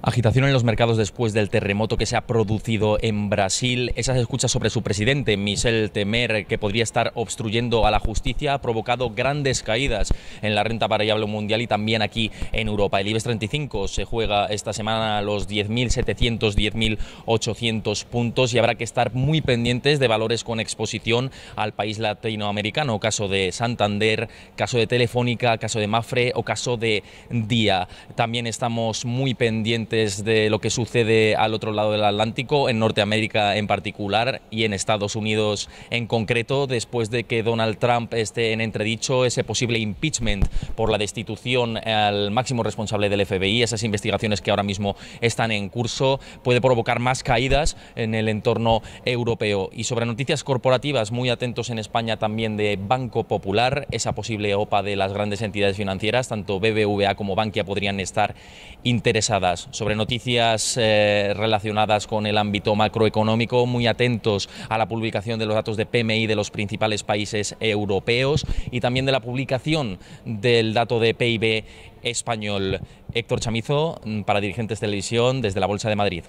Agitación en los mercados después del terremoto que se ha producido en Brasil. Esas escuchas sobre su presidente, Michel Temer, que podría estar obstruyendo a la justicia, ha provocado grandes caídas en la renta variable mundial y también aquí en Europa. El IBEX 35 se juega esta semana a los 10.700, 10.800 puntos y habrá que estar muy pendientes de valores con exposición al país latinoamericano. Caso de Santander, caso de Telefónica, caso de Mafre o caso de Día. También estamos muy pendientes de lo que sucede al otro lado del Atlántico, en Norteamérica en particular y en Estados Unidos en concreto, después de que Donald Trump esté en entredicho ese posible impeachment por la destitución al máximo responsable del FBI, esas investigaciones que ahora mismo están en curso, puede provocar más caídas en el entorno europeo. Y sobre noticias corporativas, muy atentos en España también de Banco Popular, esa posible OPA de las grandes entidades financieras, tanto BBVA como Bankia podrían estar interesadas sobre noticias eh, relacionadas con el ámbito macroeconómico, muy atentos a la publicación de los datos de PMI de los principales países europeos y también de la publicación del dato de PIB español. Héctor Chamizo, mm, para Dirigentes Televisión, desde la Bolsa de Madrid.